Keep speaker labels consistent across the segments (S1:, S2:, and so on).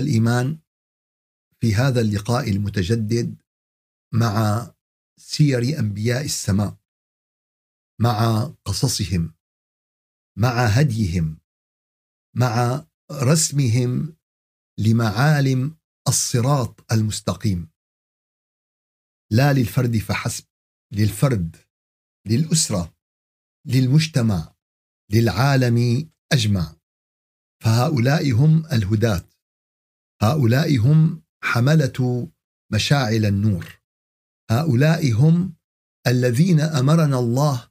S1: الإيمان في هذا اللقاء المتجدد مع سير أنبياء السماء
S2: مع قصصهم مع هديهم مع رسمهم لمعالم الصراط المستقيم لا للفرد فحسب للفرد للاسره للمجتمع للعالم اجمع
S1: فهؤلاء هم الهداه هؤلاء هم حملة مشاعل النور هؤلاء هم الذين امرنا الله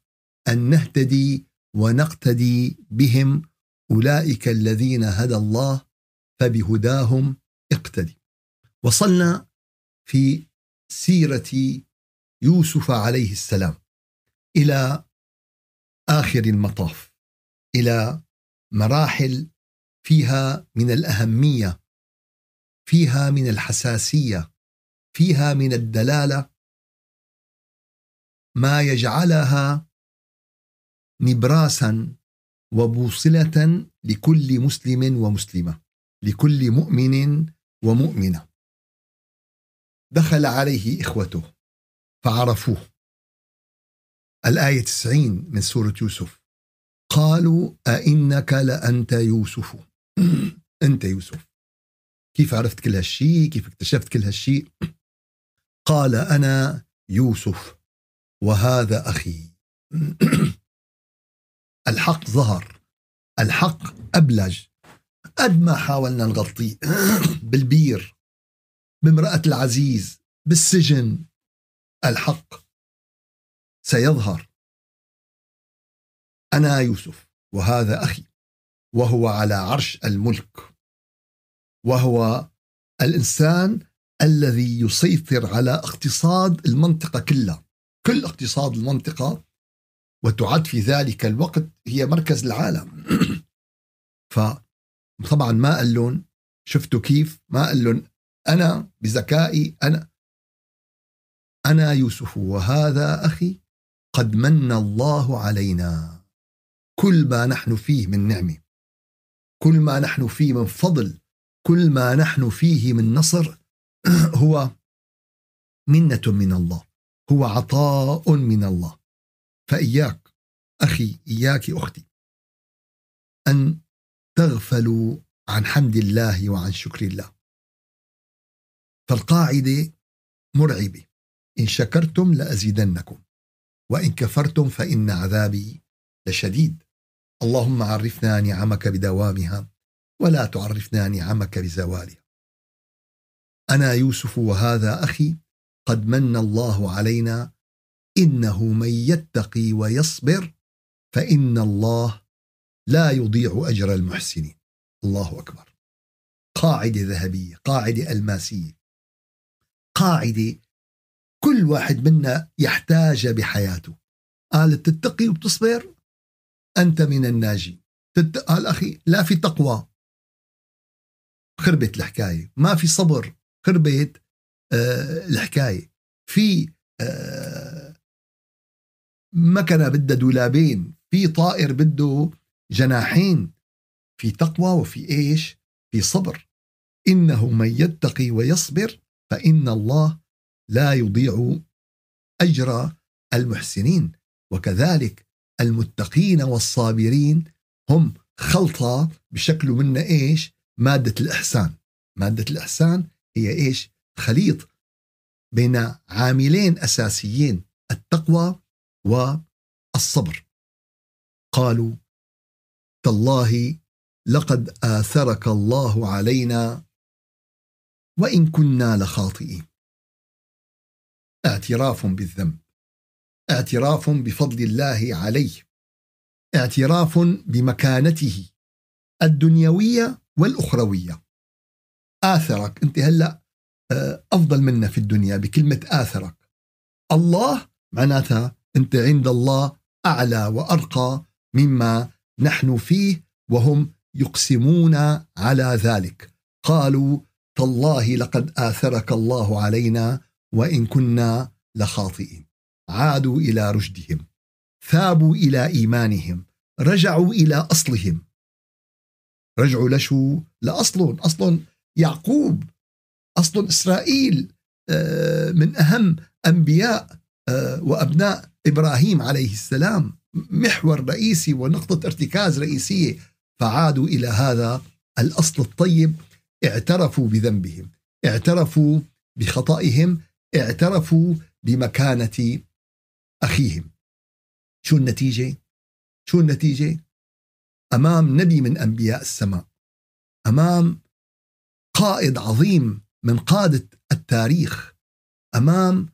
S1: ان نهتدي ونقتدي بهم اولئك الذين هدى الله فبهداهم اقتدي وصلنا في سيره يوسف عليه السلام
S2: الى اخر المطاف الى مراحل فيها من الاهميه فيها من الحساسيه فيها من الدلاله ما
S1: يجعلها نبراسا وبوصله لكل مسلم ومسلمه لكل مؤمن ومؤمنه
S2: دخل عليه اخوته فعرفوه
S1: الايه 90 من سوره يوسف قالوا أئنك لأنت يوسف أنت يوسف كيف عرفت كل هالشيء كيف اكتشفت كل هالشيء قال أنا يوسف وهذا
S2: أخي الحق ظهر الحق أبلج قد ما حاولنا نغطيه بالبير بامرأة العزيز بالسجن الحق سيظهر أنا يوسف وهذا أخي وهو
S1: على عرش الملك وهو الانسان الذي يسيطر على اقتصاد المنطقه كلها كل اقتصاد المنطقه وتعد في ذلك الوقت هي مركز العالم فطبعا ما قال لهم شفتوا كيف ما قال لهم انا بذكائي انا انا يوسف وهذا اخي قد من الله علينا كل ما نحن فيه من نعمه كل ما نحن فيه من فضل كل ما نحن فيه من نصر هو منة من الله هو عطاء من الله
S2: فإياك أخي إياك أختي أن تغفلوا عن حمد الله وعن شكر الله
S1: فالقاعدة مرعبة إن شكرتم لأزيدنكم وإن كفرتم فإن عذابي لشديد اللهم عرفنا نعمك بدوامها ولا تعرفنا نعمك بزوالها أنا يوسف وهذا أخي قد من الله علينا إنه من يتقي ويصبر فإن الله لا يضيع أجر المحسنين الله أكبر قاعدة ذهبية قاعدة ألماسية قاعدة كل واحد منا يحتاجها بحياته قال تتقي وبتصبر أنت من الناجي قال أخي
S2: لا في تقوى خربت الحكايه ما في صبر خربت
S1: آه الحكايه في آه مكنه بدها دولابين في طائر بده جناحين في تقوى وفي ايش في صبر انه من يتقي ويصبر فان الله لا يضيع اجر المحسنين وكذلك المتقين والصابرين هم خلطه بشكل منا ايش مادة الإحسان مادة الإحسان هي إيش؟ خليط بين عاملين أساسيين التقوى
S2: والصبر قالوا تالله لقد آثرك الله علينا وإن كنا لخاطئين اعتراف بالذنب اعتراف
S1: بفضل الله عليه اعتراف بمكانته الدنيويه والأخروية آثرك أنت هلأ آه، أفضل منا في الدنيا بكلمة آثرك الله معناتها أنت عند الله أعلى وأرقى مما نحن فيه وهم يقسمون على ذلك قالوا تالله لقد آثرك الله علينا وإن كنا لخاطئين عادوا إلى رشدهم ثابوا إلى إيمانهم رجعوا إلى أصلهم رجعوا لشو لأصلهم أصلهم يعقوب أصلهم إسرائيل آه، من أهم أنبياء آه، وأبناء إبراهيم عليه السلام محور رئيسي ونقطة ارتكاز رئيسية فعادوا إلى هذا الأصل الطيب اعترفوا بذنبهم اعترفوا بخطئهم اعترفوا بمكانة أخيهم
S2: شو النتيجة؟ شو النتيجة؟ امام نبي من انبياء
S1: السماء امام قائد عظيم من قاده التاريخ امام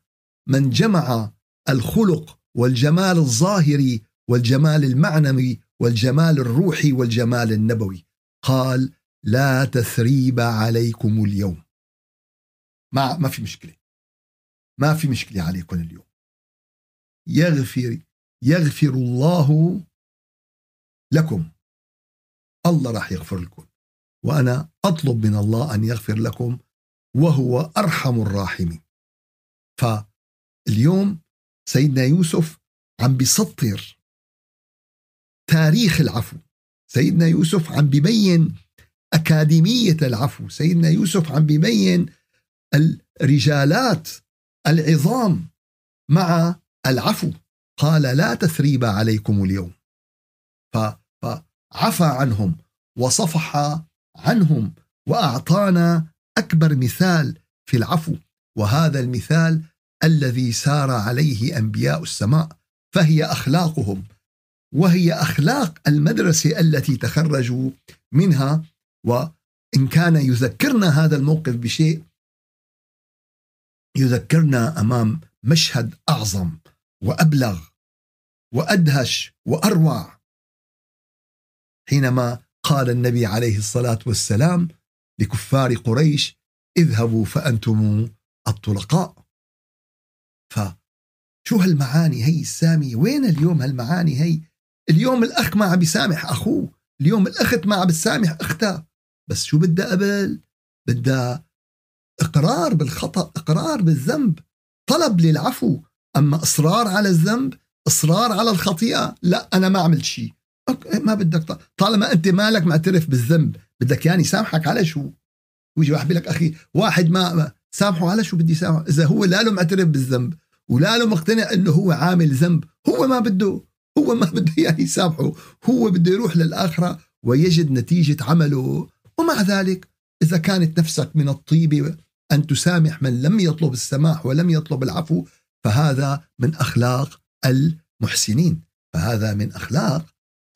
S1: من جمع الخلق والجمال الظاهري والجمال المعنوي والجمال الروحي والجمال النبوي قال لا تثريب عليكم اليوم
S2: ما ما في مشكله ما في مشكله عليكم اليوم يغفر يغفر الله لكم الله راح يغفر لكم وأنا أطلب من الله أن يغفر لكم وهو أرحم الراحمين فاليوم سيدنا يوسف
S1: عم بيسطر تاريخ العفو سيدنا يوسف عم ببين أكاديمية العفو سيدنا يوسف عم ببين الرجالات العظام مع العفو قال لا تثريب عليكم اليوم ف... ف... عفى عنهم وصفح عنهم واعطانا اكبر مثال في العفو وهذا المثال الذي سار عليه انبياء السماء فهي اخلاقهم وهي اخلاق المدرسه التي تخرجوا منها وان كان يذكرنا هذا الموقف بشيء يذكرنا امام مشهد اعظم وابلغ وادهش واروع حينما قال النبي عليه الصلاة والسلام لكفار قريش اذهبوا فأنتم الطلقاء فشو هالمعاني هي السامية وين اليوم هالمعاني هي اليوم الأخ ما عم بيسامح أخوه اليوم الأخت ما عم بتسامح أختها بس شو بدها قبل بدها إقرار بالخطأ إقرار بالذنب طلب للعفو أما إصرار على الذنب إصرار على الخطيئة لا أنا ما عملت شيء إيه، ما بدك طالما انت مالك معترف بالذنب بدك يعني سامحك على شو ويجي واحد لك اخي واحد ما سامحه على شو بدي سامحه اذا هو لا له معترف بالذنب ولا له مقتنع انه هو عامل ذنب هو ما بده هو ما بده يعني يسامحه هو بده يروح للاخره ويجد نتيجه عمله ومع ذلك اذا كانت نفسك من الطيبه ان تسامح من لم يطلب السماح ولم يطلب العفو فهذا من اخلاق المحسنين فهذا من اخلاق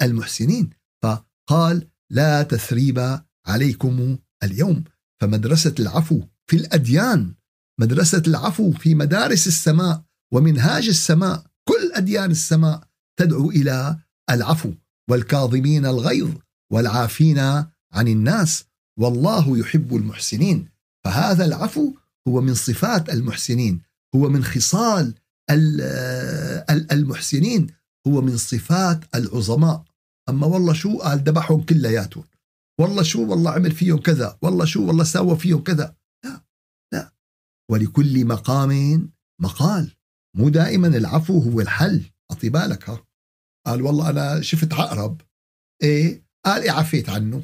S1: المحسنين فقال لا تثريب عليكم اليوم فمدرسة العفو في الأديان مدرسة العفو في مدارس السماء ومنهاج السماء كل أديان السماء تدعو إلى العفو والكاظمين الغيظ والعافين عن الناس والله يحب المحسنين فهذا العفو هو من صفات المحسنين هو من خصال المحسنين هو من صفات العظماء اما والله شو قال ذبحهم كلياتهم والله شو والله عمل فيهم كذا والله شو والله سوى فيهم كذا لا لا ولكل مقام مقال مو دائما العفو هو الحل اعطي بالك ها قال والله انا شفت عقرب ايه قال ايه عفيت عنه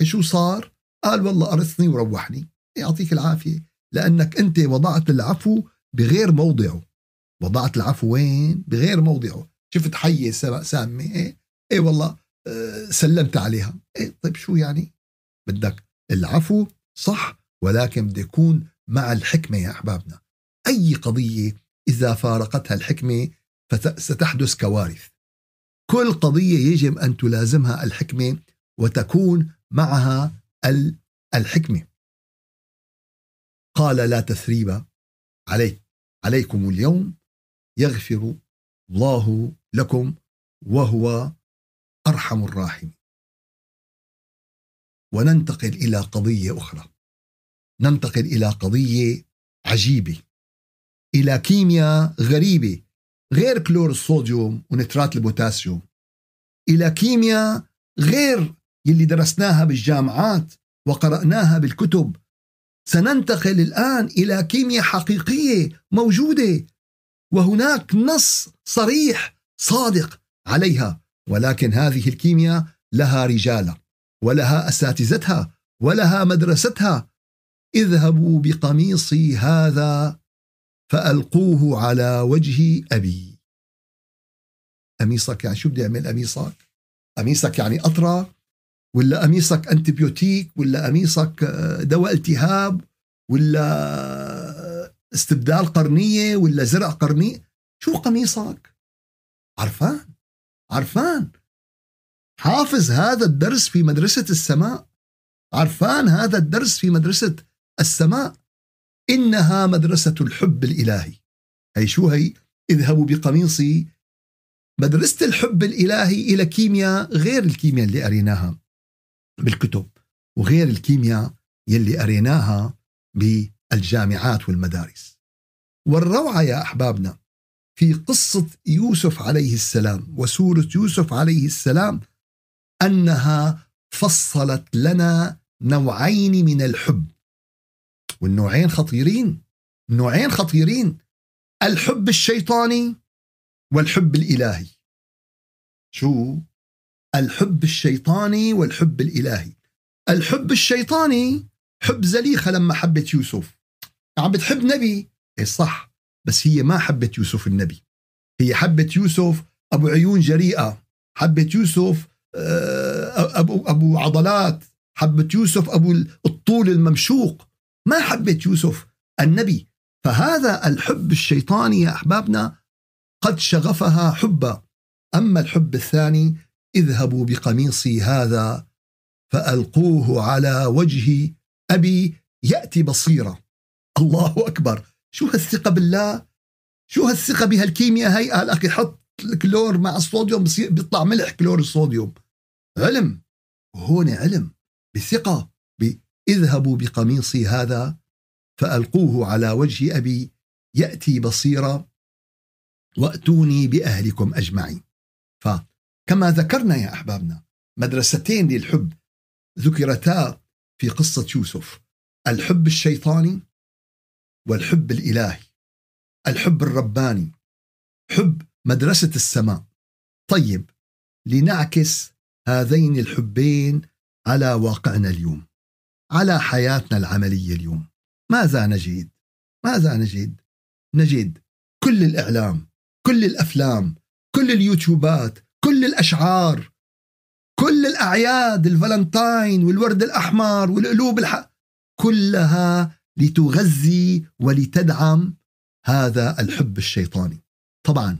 S1: إيه شو صار قال والله ارثني وروحني إيه يعطيك العافيه لانك انت وضعت العفو بغير موضعه وضعت العفو وين بغير موضعه شفت حيه سامه ايه اي والله آه، سلمت عليها اي طيب شو يعني بدك العفو صح ولكن بده يكون مع الحكمه يا احبابنا اي قضيه اذا فارقتها الحكمه فستحدث كوارث كل قضيه يجب ان تلازمها الحكمه وتكون معها الحكمه
S2: قال لا تثريب عليك عليكم اليوم يغفر الله لكم وهو أرحم الراحم وننتقل إلى قضية أخرى ننتقل إلى
S1: قضية عجيبة إلى كيمياء غريبة غير كلور الصوديوم ونترات البوتاسيوم إلى كيمياء غير اللي درسناها بالجامعات وقرأناها بالكتب سننتقل الآن إلى كيمياء حقيقية موجودة وهناك نص صريح صادق عليها ولكن هذه الكيمياء لها رجاله ولها اساتذتها ولها مدرستها اذهبوا بقميصي هذا فالقوه على وجه ابي قميصك يعني شو بدي اعمل قميصك؟ قميصك يعني قطره ولا قميصك انتبيوتيك ولا قميصك آه، دواء التهاب ولا آه، استبدال قرنيه ولا زرع قرنيه شو قميصك؟ عرفان عرفان حافظ هذا الدرس في مدرسة السماء عرفان هذا الدرس في مدرسة السماء إنها مدرسة الحب الإلهي هي شو هي اذهبوا بقميصي مدرسة الحب الإلهي إلى كيمياء غير الكيمياء اللي قريناها بالكتب وغير الكيمياء يلي قريناها بالجامعات والمدارس والروعة يا أحبابنا في قصة يوسف عليه السلام وسورة يوسف عليه السلام أنها فصلت لنا نوعين من الحب والنوعين خطيرين نوعين خطيرين الحب الشيطاني والحب الإلهي شو الحب الشيطاني والحب الإلهي الحب الشيطاني حب زليخة لما حبت يوسف عم بتحب نبي إيه صح بس هي ما حبت يوسف النبي هي حبت يوسف أبو عيون جريئة حبت يوسف آه، أبو, أبو عضلات حبت يوسف أبو الطول الممشوق ما حبت يوسف النبي فهذا الحب الشيطاني يا أحبابنا قد شغفها حبا أما الحب الثاني اذهبوا بقميصي هذا فألقوه على وجه أبي يأتي بصيرا الله أكبر شو هالثقه بالله شو هالثقه بهالكيمياء هي قال أخي حط الكلور مع الصوديوم بيطلع ملح كلور الصوديوم علم وهون علم بثقه اذهبوا بقميصي هذا فألقوه على وجه أبي يأتي بصيرا وأتوني بأهلكم أجمعين فكما ذكرنا يا أحبابنا مدرستين للحب ذكرتا في قصة يوسف الحب الشيطاني
S2: والحب الالهي الحب الرباني حب
S1: مدرسه السماء طيب لنعكس هذين الحبين على واقعنا اليوم على حياتنا العمليه اليوم ماذا نجد ماذا نجد نجد كل الاعلام كل الافلام كل اليوتيوبات كل الاشعار كل الاعياد الفالنتاين والورد الاحمر والقلوب الحق كلها لتغذي ولتدعم هذا الحب الشيطاني طبعا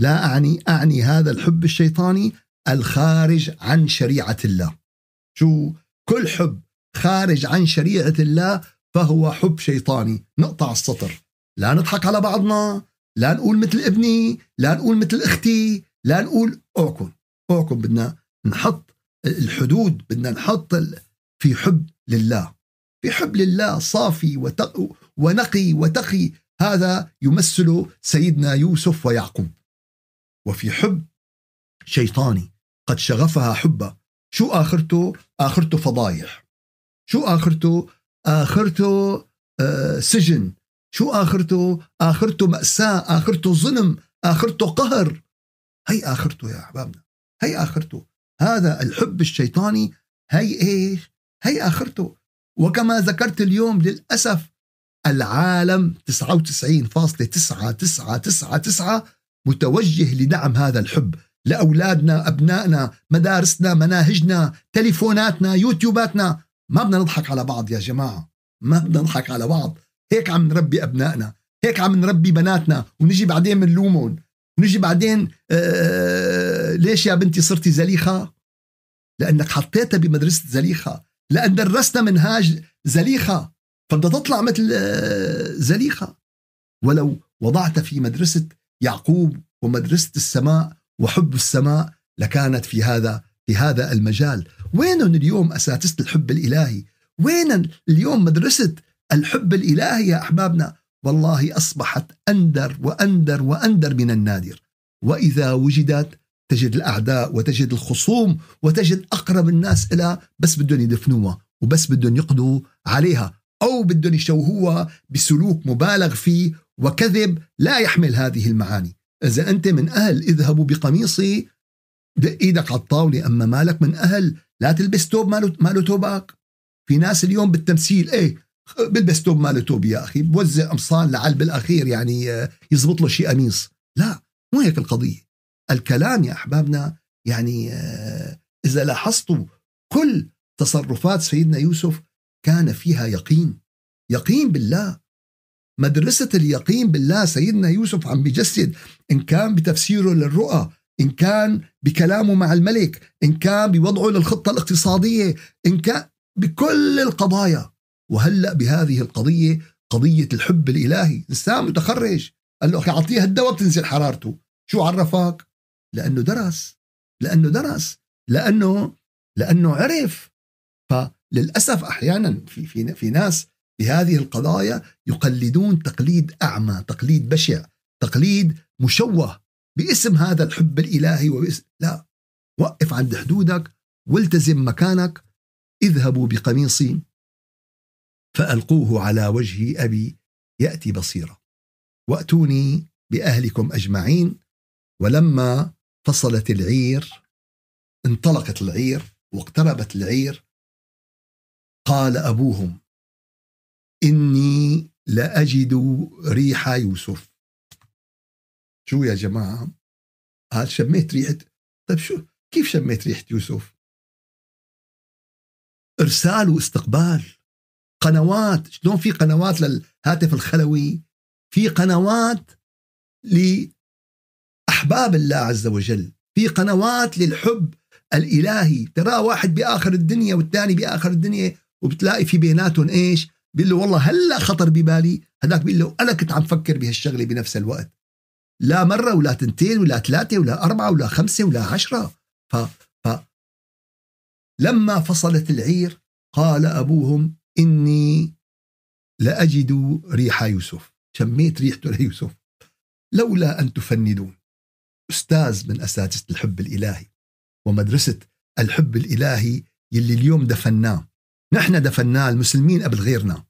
S1: لا اعني اعني هذا الحب الشيطاني الخارج عن شريعه الله شو كل حب خارج عن شريعه الله فهو حب شيطاني نقطع السطر لا نضحك على بعضنا لا نقول مثل ابني لا نقول مثل اختي لا نقول اوكم اوكم بدنا نحط الحدود بدنا نحط في حب لله في حبل الله صافي وتق ونقي وتقي هذا يمثل سيدنا يوسف ويعقوب وفي حب شيطاني قد شغفها حبه شو آخرته؟ آخرته فضايح شو آخرته؟ آخرته آه سجن شو آخرته؟ آخرته مأساة آخرته ظلم آخرته قهر هي آخرته يا أحبابنا هي آخرته هذا الحب الشيطاني هي إيش؟ هي آخرته وكما ذكرت اليوم للأسف العالم 99.9999 متوجه لدعم هذا الحب لأولادنا أبنائنا مدارسنا مناهجنا تليفوناتنا يوتيوباتنا ما بدنا نضحك على بعض يا جماعة ما بدنا نضحك على بعض هيك عم نربي أبنائنا هيك عم نربي بناتنا ونجي بعدين لومون ونجي بعدين آه،, آه ليش يا بنتي صرتي زليخة لأنك حطيتها بمدرسة زليخة لان درسنا منهاج زليخه فبدها تطلع مثل آه، زليخه ولو وضعت في مدرسه يعقوب ومدرسه السماء وحب السماء لكانت في هذا في هذا المجال وين اليوم اساتذه الحب الالهي وين اليوم مدرسه الحب الالهي يا احبابنا والله اصبحت اندر واندر واندر من النادر واذا وجدت تجد الأعداء وتجد الخصوم وتجد أقرب الناس إلى بس بدهم يدفنوها وبس بدهم يقضوا عليها أو بدهم يشوهوها بسلوك مبالغ فيه وكذب لا يحمل هذه المعاني إذا أنت من أهل اذهبوا بقميصي دق إيدك على الطاولة أما مالك من أهل لا تلبس توب ماله, ماله توبك في ناس اليوم بالتمثيل إيه بلبس توب ماله توب يا اخي بوزع قمصان لعل بالاخير يعني آه، يزبط له شيء قميص لا مو هيك القضيه الكلام يا أحبابنا يعني آه، إذا لاحظتوا كل تصرفات سيدنا يوسف كان فيها يقين يقين بالله مدرسة اليقين بالله سيدنا يوسف عم بجسد إن كان بتفسيره للرؤى إن كان بكلامه مع الملك إن كان بوضعه للخطة الاقتصادية إن كان بكل القضايا وهلأ بهذه القضية قضية الحب الإلهي إنسان متخرج قال له أخي أعطيها الدواء بتنزل حرارته شو عرفك لأنه درس لأنه درس لأنه لأنه عرف فللأسف أحيانا في, في, في ناس بهذه القضايا يقلدون تقليد أعمى تقليد بشع تقليد مشوه باسم هذا الحب الإلهي وباسم لا وقف عند حدودك والتزم مكانك اذهبوا بقميصي فألقوه على وجه أبي يأتي بصيرا وأتوني بأهلكم أجمعين ولما فصلت العير انطلقت العير واقتربت
S2: العير قال أبوهم إني لأجد ريح يوسف شو يا جماعة قال شميت ريحة طيب شو كيف شميت ريحة يوسف إرسال واستقبال قنوات شلون في قنوات
S1: للهاتف الخلوي في قنوات أحباب الله عز وجل في قنوات للحب الإلهي ترى واحد بآخر الدنيا والثاني بآخر الدنيا وبتلاقي في بيناتهم إيش بيقول له والله هلا خطر ببالي هذاك بيقول له أنا كنت عم فكر بهالشغلة بنفس الوقت لا مرة ولا تنتين ولا ثلاثة ولا أربعة ولا خمسة ولا عشرة ف... ف... لما فصلت العير قال أبوهم إني لأجد ريح يوسف شميت ريحته ليوسف لولا أن تفندون أستاذ من أساتذة الحب الإلهي ومدرسة الحب الإلهي يلي اليوم دفناه نحن دفناه المسلمين قبل غيرنا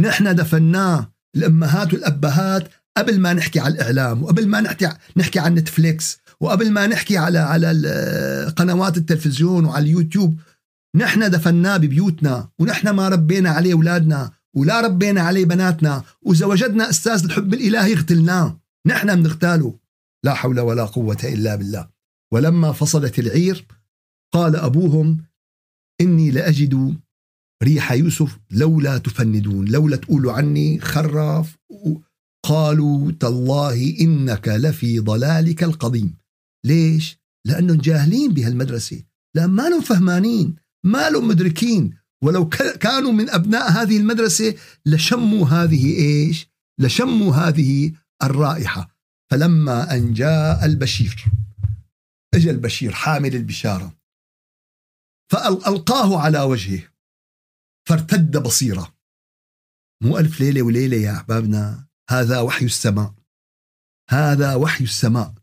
S1: نحن دفناه الأمهات والأبهات قبل ما نحكي على الإعلام وقبل ما نحكي نحكي عن نتفليكس وقبل ما نحكي على على قنوات التلفزيون وعلى اليوتيوب نحن دفناه ببيوتنا ونحن ما ربينا عليه أولادنا ولا ربينا عليه بناتنا وإذا وجدنا أستاذ الحب الإلهي اغتلناه نحن بنغتاله لا حول ولا قوة إلا بالله ولما فصلت العير قال أبوهم إني لأجد ريح يوسف لولا تفندون لولا تقولوا عني خرف قالوا تالله إنك لفي ضلالك القديم ليش؟ لأنهم جاهلين بهالمدرسة لأن ما لهم فهمانين ما لهم مدركين ولو كانوا من أبناء هذه المدرسة لشموا هذه إيش؟ لشموا هذه الرائحة فلما أن جاء البشير أجا البشير حامل البشارة فألقاه
S2: على وجهه فارتد بصيره مو ألف ليلة وليلة
S1: يا أحبابنا هذا وحي السماء هذا وحي السماء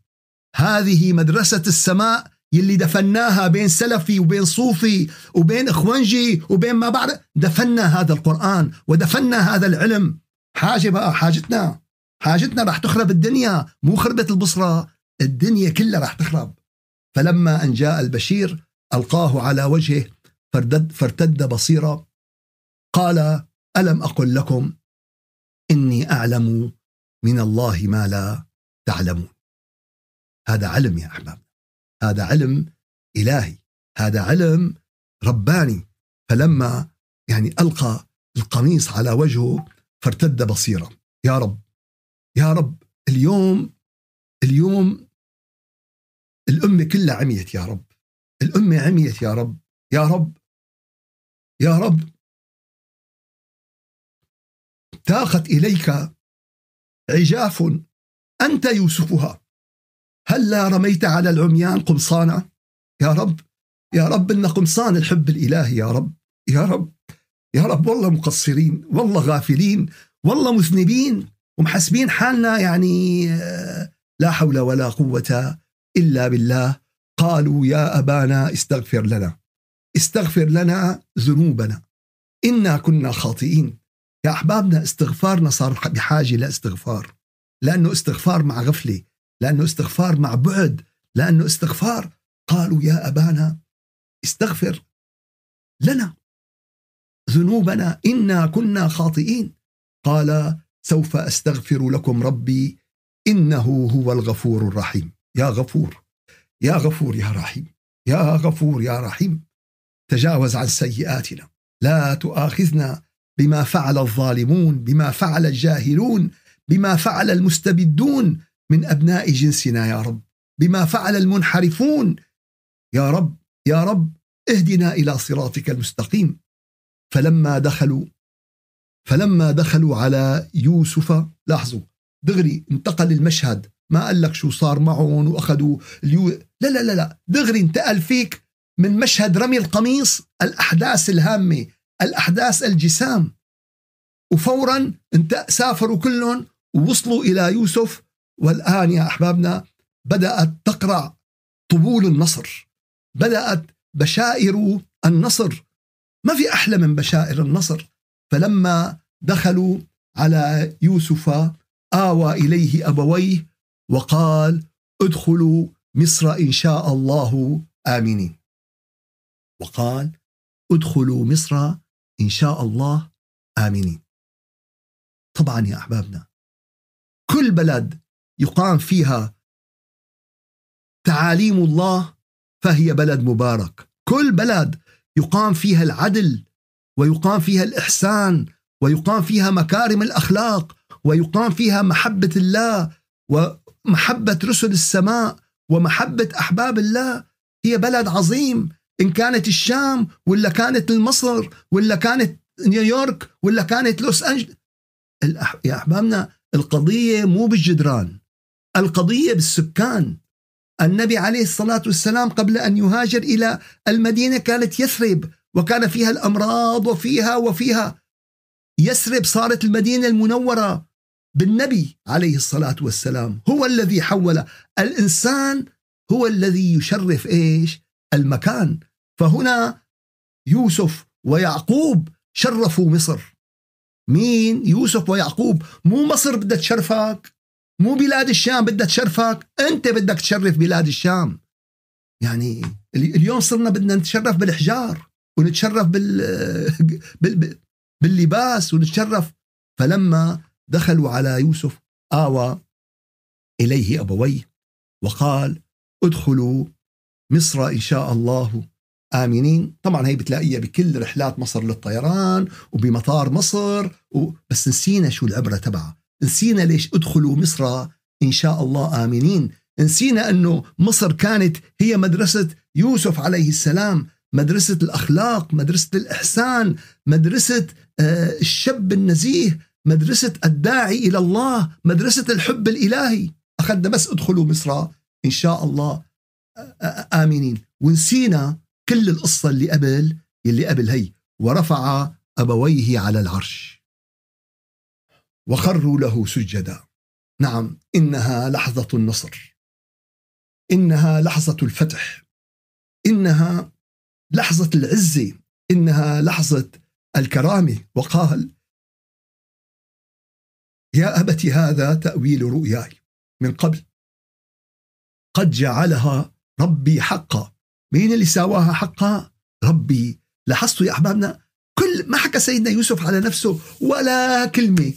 S1: هذه مدرسة السماء يلي دفناها بين سلفي وبين صوفي وبين إخوانجي وبين ما بعرف دفنا هذا القرآن ودفنا هذا العلم حاجة بقى حاجتنا حاجتنا راح تخرب الدنيا مو خربت البصرة الدنيا كلها راح تخرب فلما أن جاء البشير ألقاه على وجهه فارتد, فارتد بصيرا قال ألم أقل لكم
S2: إني أعلم من الله ما لا تعلمون
S1: هذا علم يا أحباب هذا علم إلهي هذا علم رباني فلما يعني ألقى القميص على وجهه فارتد بصيرا يا رب يا رب اليوم اليوم
S2: الأمة كلها عميت يا رب الأمة عميت يا رب يا رب يا رب تاخت
S1: إليك عجاف أنت يوسفها هلا رميت على العميان قمصانا يا رب يا رب إن قمصان الحب الإلهي يا رب يا رب يا رب والله مقصرين والله غافلين والله مذنبين ومحسبين حالنا يعني آه، لا حول ولا قوة إلا بالله قالوا يا أبانا استغفر لنا استغفر لنا ذنوبنا إنا كنا خاطئين يا أحبابنا استغفارنا صار بحاجة لاستغفار لأنه استغفار مع غفلة لأنه استغفار مع بعد لأنه استغفار قالوا يا أبانا استغفر لنا ذنوبنا إنا كنا خاطئين قال سوف استغفر لكم ربي انه هو الغفور الرحيم يا غفور يا غفور يا رحيم يا غفور يا رحيم تجاوز عن سيئاتنا لا تؤاخذنا بما فعل الظالمون بما فعل الجاهلون بما فعل المستبدون من ابناء جنسنا يا رب بما فعل المنحرفون يا رب يا رب اهدنا الى صراطك المستقيم فلما دخلوا فلما دخلوا على يوسف لاحظوا دغري انتقل المشهد ما قال لك شو صار معهم واخذوا اليو... لا لا لا لا دغري انتقل فيك من مشهد رمي القميص الاحداث الهامه الاحداث الجسام وفورا انت سافروا كلهم ووصلوا الى يوسف والان يا احبابنا بدات تقرع طبول النصر بدات بشائر النصر ما في احلى من بشائر النصر فلما دخلوا على يوسف آوى إليه أبويه وقال ادخلوا مصر إن شاء الله آمنين وقال
S2: ادخلوا مصر إن شاء الله آمنين طبعا يا أحبابنا كل بلد يقام فيها
S1: تعاليم الله فهي بلد مبارك كل بلد يقام فيها العدل ويقام فيها الإحسان ويقام فيها مكارم الاخلاق ويقام فيها محبه الله ومحبه رسل السماء ومحبه احباب الله هي بلد عظيم ان كانت الشام ولا كانت مصر ولا كانت نيويورك ولا كانت لوس انجلوس يا احبابنا القضيه مو بالجدران القضيه بالسكان النبي عليه الصلاه والسلام قبل ان يهاجر الى المدينه كانت يثرب وكان فيها الامراض وفيها وفيها يثرب صارت المدينة المنورة بالنبي عليه الصلاة والسلام هو الذي حول الإنسان هو الذي يشرف إيش المكان فهنا يوسف ويعقوب شرفوا مصر مين يوسف ويعقوب مو مصر بدها تشرفك مو بلاد الشام بدها تشرفك انت بدك تشرف بلاد الشام يعني اليوم صرنا بدنا نتشرف بالحجار ونتشرف بال... بال... باللباس ونتشرف فلما دخلوا على يوسف آوى إليه أبويه وقال ادخلوا مصر إن شاء الله آمنين طبعا هي بتلاقيها بكل رحلات مصر للطيران وبمطار مصر و... بس نسينا شو العبرة تبعها نسينا ليش ادخلوا مصر إن شاء الله آمنين نسينا أنه مصر كانت هي مدرسة يوسف عليه السلام مدرسة الأخلاق مدرسة الإحسان مدرسة آه، الشاب النزيه مدرسة الداعي إلى الله مدرسة الحب الإلهي أخذنا بس ادخلوا مصر إن شاء الله آه، آه، آمنين ونسينا كل القصة اللي قبل اللي قبل هي ورفع أبويه على العرش وخروا له سجدا نعم إنها لحظة النصر إنها لحظة الفتح إنها لحظة العزة
S2: إنها لحظة الكرامة وقال
S1: يا أبتي هذا تأويل رؤياي من قبل قد جعلها ربي حقا مين اللي سواها حقا ربي لاحظتوا يا أحبابنا كل ما حكى سيدنا يوسف على نفسه ولا كلمة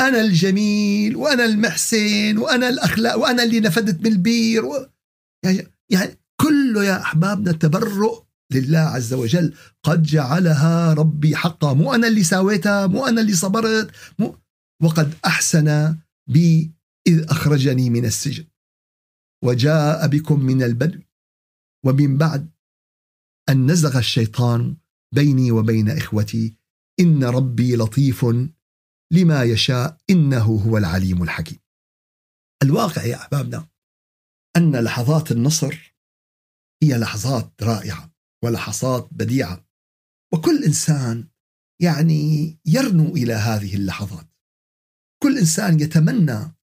S1: أنا الجميل وأنا المحسن وأنا الأخلاق وأنا اللي نفدت من البير و... يعني, يعني كله يا أحبابنا تبرؤ لله عز وجل قد جعلها ربي حقا مو أنا اللي ساويتها مو أنا اللي صبرت مو وقد أحسن بي إذ أخرجني من السجن وجاء بكم من البدو ومن بعد أن نزغ الشيطان بيني وبين إخوتي إن ربي لطيف لما يشاء إنه هو العليم الحكيم الواقع يا أحبابنا أن لحظات النصر هي لحظات رائعة ولحظات بديعة وكل إنسان يعني يرنو إلى هذه اللحظات كل إنسان يتمنى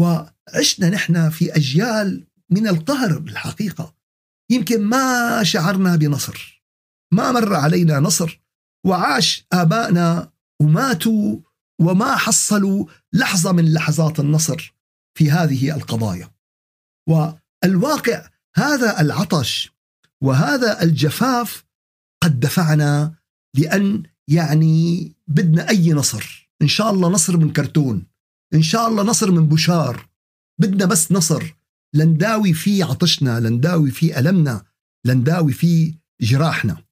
S1: وعشنا نحن في أجيال من القهر بالحقيقة يمكن ما شعرنا بنصر ما مر علينا نصر وعاش آبائنا وماتوا وما حصلوا لحظة من لحظات النصر في هذه القضايا والواقع هذا العطش وهذا الجفاف قد دفعنا لأن يعني بدنا أي نصر إن شاء الله نصر من كرتون إن شاء الله نصر من بشار بدنا بس نصر لنداوي فيه عطشنا لنداوي فيه ألمنا لنداوي فيه جراحنا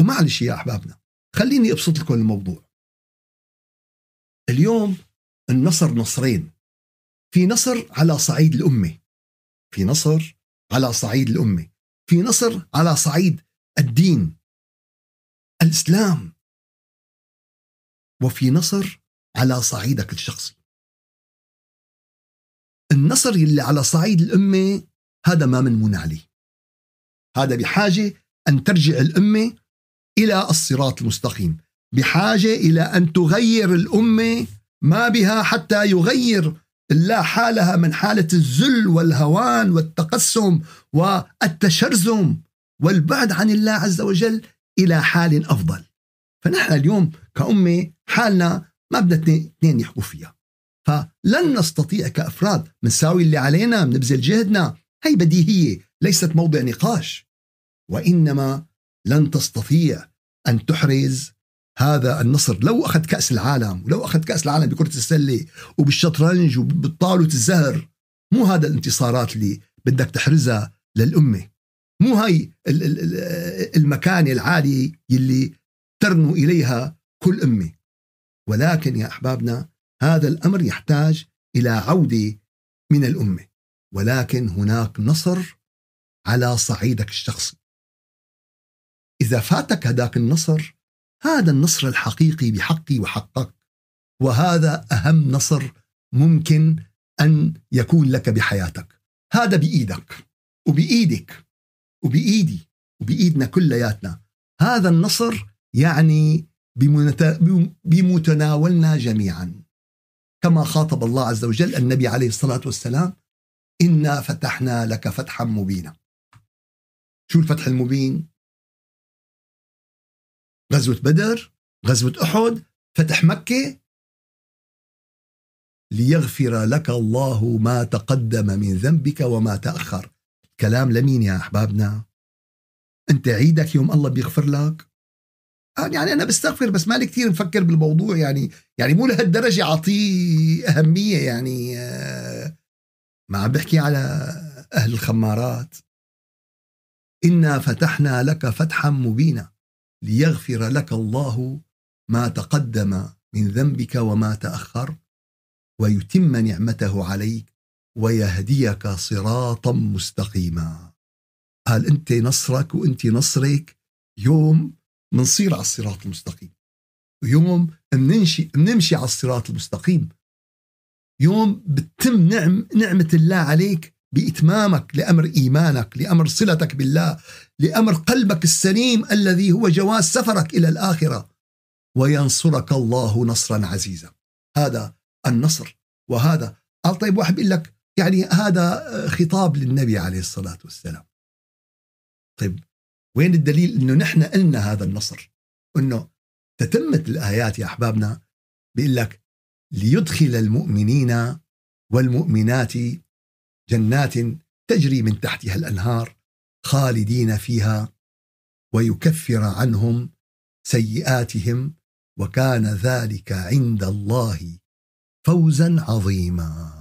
S1: ومعلش يا أحبابنا خليني أبسط لكم الموضوع اليوم النصر نصرين في نصر على صعيد الأمة في نصر على صعيد الأمة في نصر على صعيد الدين
S2: الاسلام وفي نصر على صعيدك الشخصي النصر اللي على صعيد الأمة
S1: هذا ما منمون عليه هذا بحاجة أن ترجع الأمة إلى الصراط المستقيم بحاجة إلى أن تغير الأمة ما بها حتى يغير لا حالها من حالة الذل والهوان والتقسم والتشرذم والبعد عن الله عز وجل إلى حال أفضل فنحن اليوم كأمة حالنا ما بدنا اثنين يحكوا فيها فلن نستطيع كأفراد بنساوي اللي علينا بنبذل جهدنا هي بديهية ليست موضع نقاش وإنما لن تستطيع أن تحرز هذا النصر لو اخذ كاس العالم ولو اخذ كاس العالم بكره السله وبالشطرنج وبالطاوله الزهر مو هذا الانتصارات اللي بدك تحرزها للامه مو هاي المكانه العاليه اللي ترنو اليها كل امه ولكن يا احبابنا هذا الامر يحتاج الى عوده من الامه ولكن هناك نصر على صعيدك الشخصي اذا فاتك هذاك النصر هذا النصر الحقيقي بحقي وحقك وهذا اهم نصر ممكن ان يكون لك بحياتك هذا بايدك وبايدك وبايدي وبايدنا كلياتنا هذا النصر يعني بمتناولنا جميعا كما خاطب الله عز وجل النبي عليه الصلاه والسلام انا فتحنا
S2: لك فتحا مبينا شو الفتح المبين غزوة بدر غزوة أحد فتح مكة
S1: ليغفر لك الله ما تقدم من ذنبك وما تأخر كلام لمين يا أحبابنا أنت عيدك يوم الله بيغفر لك آه، يعني أنا بستغفر بس مالي كثير مفكر بالموضوع يعني يعني مو لهالدرجة أعطيه أهمية يعني آه، ما عم بحكي على أهل الخمارات إنا فتحنا لك فتحا مبينا ليغفر لك الله ما تقدم من ذنبك وما تاخر ويتم نعمته عليك ويهديك صراطا مستقيما قال انت نصرك وانت نصرك يوم منصير على الصراط المستقيم يوم منمشي بنمشي على الصراط المستقيم يوم بتتم نعم نعمة الله عليك بإتمامك لأمر إيمانك لأمر صلتك بالله لأمر قلبك السليم الذي هو جواز سفرك إلى الآخرة وينصرك الله نصرا عزيزا هذا النصر وهذا قال طيب واحد بيقول لك يعني هذا خطاب للنبي عليه الصلاة والسلام طيب وين الدليل انه نحن قلنا هذا النصر انه تتمت الايات يا احبابنا بيقول لك ليدخل المؤمنين والمؤمنات جنات تجري من تحتها الانهار خالدين فيها ويكفر عنهم سيئاتهم وكان ذلك عند الله فوزا عظيما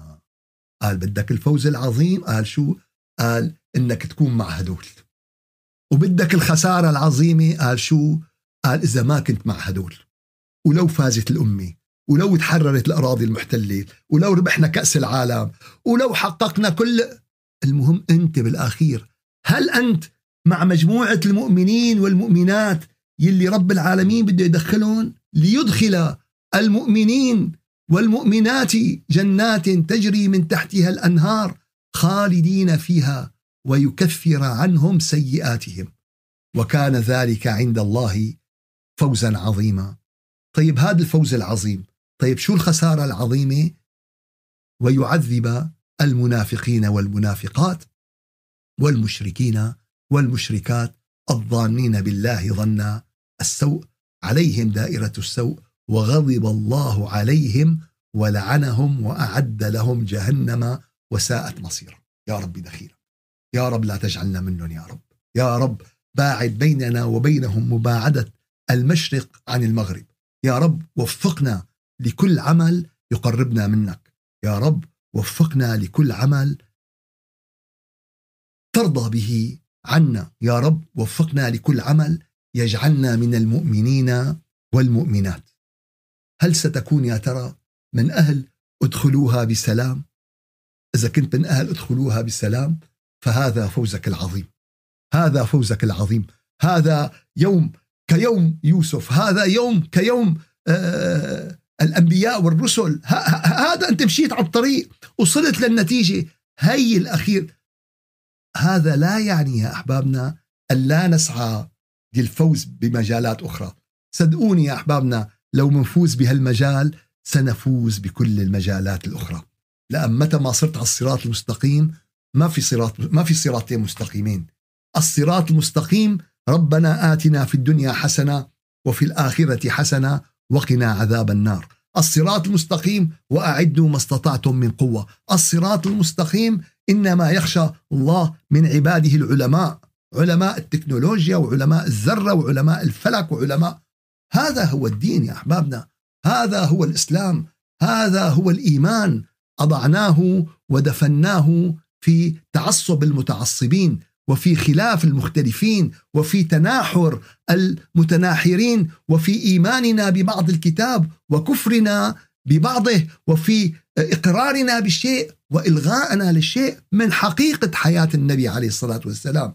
S1: قال بدك الفوز العظيم قال شو قال انك تكون مع هدول وبدك الخسارة العظيمة قال شو قال إذا ما كنت مع هدول ولو فازت الأمة ولو تحررت الأراضي المحتلة ولو ربحنا كأس العالم ولو حققنا كل المهم أنت بالأخير هل أنت مع مجموعة المؤمنين والمؤمنات يلي رب العالمين بده يدخلهم ليدخل المؤمنين والمؤمنات جنات تجري من تحتها الأنهار خالدين فيها ويكفر عنهم سيئاتهم وكان ذلك عند الله فوزا عظيما طيب هذا الفوز العظيم طيب شو الخسارة العظيمة ويعذب المنافقين والمنافقات والمشركين والمشركات الظانين بالله ظن السوء عليهم دائرة السوء وغضب الله عليهم ولعنهم وأعد لهم جهنم وساءت مصيرا يا رب دخيلا يا رب لا تجعلنا منهم يا رب يا رب باعد بيننا وبينهم مباعدة المشرق عن المغرب يا رب وفقنا لكل عمل يقربنا منك يا رب وفقنا لكل عمل ترضى به عنا يا رب وفقنا لكل عمل يجعلنا من المؤمنين والمؤمنات هل ستكون يا ترى من أهل ادخلوها بسلام إذا كنت من أهل ادخلوها بسلام فهذا فوزك العظيم هذا فوزك العظيم هذا يوم كيوم يوسف هذا يوم كيوم آه الأنبياء والرسل هذا أنت مشيت على الطريق وصلت للنتيجة هي الأخير هذا لا يعني يا أحبابنا أن لا نسعى للفوز بمجالات أخرى صدقوني يا أحبابنا لو منفوز بهالمجال سنفوز بكل المجالات الأخرى لأن متى ما صرت على الصراط المستقيم ما في صراط ما في صراطين مستقيمين الصراط المستقيم ربنا آتنا في الدنيا حسنة وفي الآخرة حسنة وقنا عذاب النار الصراط المستقيم وأعدوا ما استطعتم من قوة الصراط المستقيم إنما يخشى الله من عباده العلماء علماء التكنولوجيا وعلماء الذرة وعلماء الفلك وعلماء هذا هو الدين يا أحبابنا هذا هو الإسلام هذا هو الإيمان أضعناه ودفناه في تعصب المتعصبين وفي خلاف المختلفين وفي تناحر المتناحرين وفي ايماننا ببعض الكتاب وكفرنا ببعضه وفي اقرارنا بالشيء والغائنا للشيء من حقيقه حياه النبي عليه الصلاه والسلام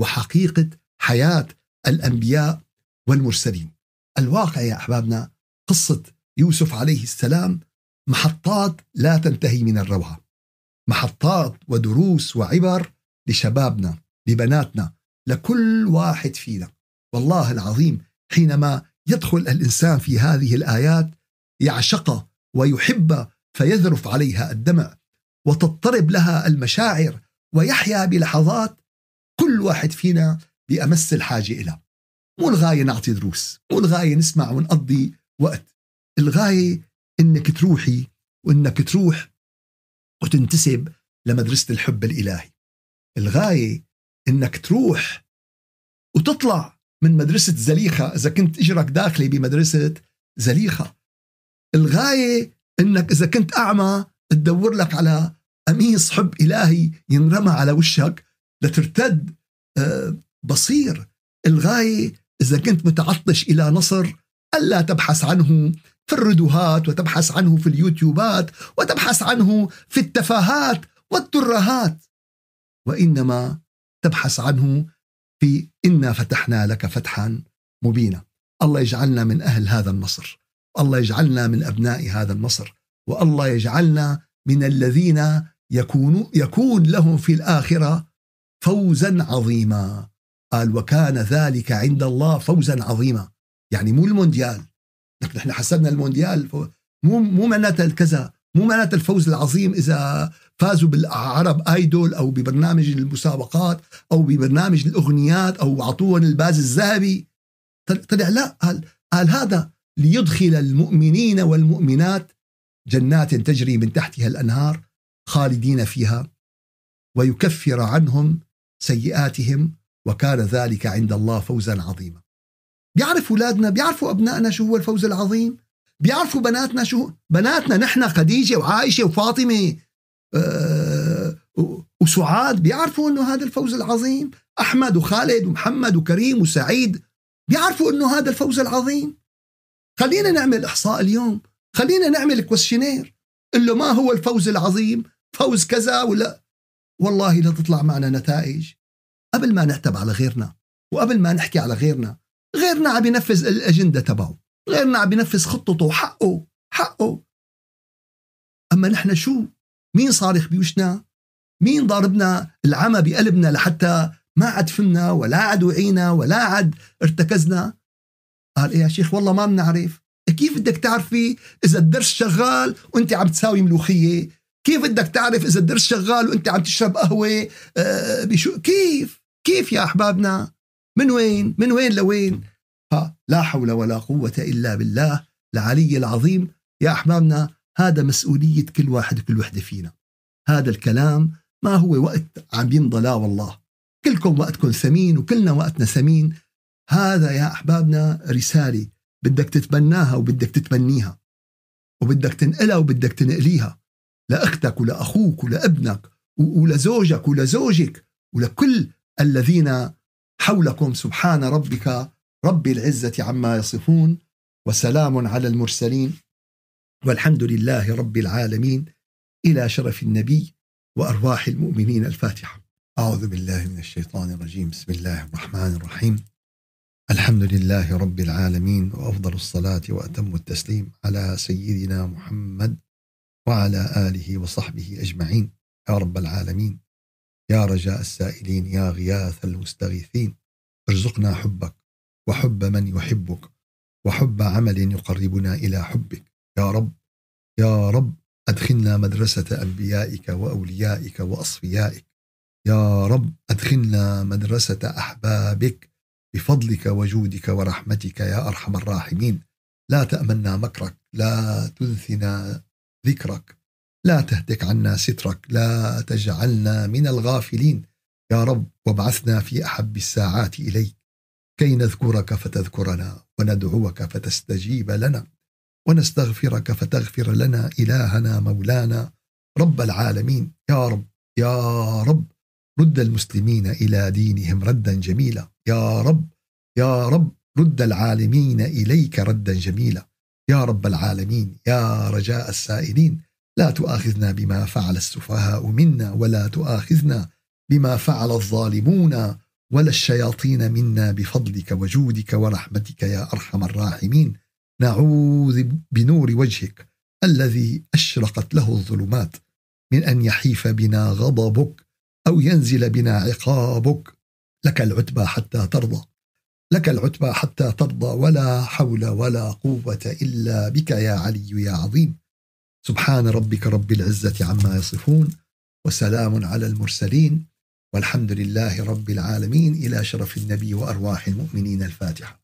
S1: وحقيقه حياه الانبياء والمرسلين. الواقع يا احبابنا قصه يوسف عليه السلام محطات لا تنتهي من الروعه. محطات ودروس وعبر لشبابنا لبناتنا لكل واحد فينا والله العظيم حينما يدخل الانسان في هذه الايات يعشقها ويحب فيذرف عليها الدمع وتضطرب لها المشاعر ويحيا بلحظات كل واحد فينا بأمس الحاجة إلها مو الغاية نعطي دروس مو الغاية نسمع ونقضي وقت الغاية إنك تروحي وإنك تروح وتنتسب لمدرسة الحب الإلهي الغاية انك تروح وتطلع من مدرسه زليخه اذا كنت اجرك داخلي بمدرسه زليخه الغايه انك اذا كنت اعمى تدور لك على قميص حب الهي ينرمى على وشك لترتد آه، بصير الغايه اذا كنت متعطش الى نصر الا تبحث عنه في الردوهات وتبحث عنه في اليوتيوبات وتبحث عنه في التفاهات والترهات وانما تبحث عنه في إنا فتحنا لك فتحا مبينا الله يجعلنا من أهل هذا النصر الله يجعلنا من أبناء هذا النصر والله يجعلنا من الذين يكون يكون لهم في الآخرة فوزا عظيما قال وكان ذلك عند الله فوزا عظيما يعني مو المونديال نحن حسبنا المونديال مو مو معناتها الكذا مو معناتها الفوز العظيم إذا فازوا بالعرب ايدول او ببرنامج المسابقات او ببرنامج الاغنيات او اعطوهم الباز الذهبي طلع لا قال, قال هذا ليدخل المؤمنين والمؤمنات جنات تجري من تحتها الانهار خالدين فيها ويكفر عنهم سيئاتهم وكان ذلك عند الله فوزا عظيما بيعرف اولادنا بيعرفوا ابنائنا شو هو الفوز العظيم بيعرفوا بناتنا شو بناتنا نحن خديجة وعائشة وفاطمة أه وسعاد بيعرفوا انه هذا الفوز العظيم احمد وخالد ومحمد وكريم وسعيد بيعرفوا انه هذا الفوز العظيم خلينا نعمل احصاء اليوم خلينا نعمل كويشنير قل له ما هو الفوز العظيم فوز كذا ولا والله لا تطلع معنا نتائج قبل ما نعتب على غيرنا وقبل ما نحكي على غيرنا غيرنا عم ينفذ الاجنده تبعه غيرنا عم بينفذ خطته وحقه حقه اما نحن شو مين صارخ بوشنا مين ضاربنا العمى بقلبنا لحتى ما عاد فهمنا ولا عاد وعينا ولا عاد ارتكزنا قال ايه يا شيخ والله ما بنعرف كيف بدك تعرفي اذا الدرس شغال وانت عم تساوي ملوخيه كيف بدك تعرف اذا الدرس شغال وانت عم تشرب قهوه آه، بشو كيف كيف يا احبابنا من وين من وين لوين لا حول ولا قوة إلا بالله العلي العظيم يا أحبابنا هذا مسؤولية كل واحد وكل وحدة فينا هذا الكلام ما هو وقت عم يمضى لا والله كلكم وقتكم ثمين وكلنا وقتنا ثمين هذا يا أحبابنا رسالة بدك تتبناها وبدك تتبنيها وبدك تنقلها وبدك تنقليها لأختك ولأخوك ولابنك ولزوجك ولزوجك ولكل الذين حولكم سبحان ربك رب العزة عما يصفون وسلام على المرسلين والحمد لله رب العالمين إلى شرف النبي وأرواح المؤمنين الفاتحة أعوذ بالله من الشيطان الرجيم بسم الله الرحمن الرحيم الحمد لله رب العالمين وأفضل الصلاة وأتم التسليم على سيدنا محمد وعلى آله وصحبه أجمعين يا رب العالمين يا رجاء السائلين يا غياث المستغيثين ارزقنا حبك وحب من يحبك وحب عمل يقربنا إلى حبك يا رب يا رب أدخلنا مدرسة أنبيائك وأوليائك وأصفيائك يا رب أدخلنا مدرسة أحبابك بفضلك وجودك ورحمتك يا أرحم الراحمين لا تأمنا مكرك لا تنثنا ذكرك لا تهتك عنا سترك لا تجعلنا من الغافلين يا رب وابعثنا في أحب الساعات إليك كي نذكرك فتذكرنا وندعوك فتستجيب لنا ونستغفرك فتغفر لنا إلهنا مولانا رب العالمين يا رب يا رب رد المسلمين إلى دينهم ردا جميلا يا رب يا رب رد العالمين إليك ردا جميلا يا رب العالمين يا رجاء السائلين لا تؤاخذنا بما فعل السفهاء منا ولا تؤاخذنا بما فعل الظالمون ولا الشياطين منا بفضلك وجودك ورحمتك يا ارحم الراحمين نعوذ بنور وجهك الذي اشرقت له الظلمات من ان يحيف بنا غضبك او ينزل بنا عقابك لك العتبى حتى ترضى لك العتبى حتى ترضى ولا حول ولا قوه الا بك يا علي يا عظيم سبحان ربك رب العزه عما يصفون وسلام على المرسلين والحمد لله رب العالمين إلى شرف النبي وأرواح المؤمنين الفاتحة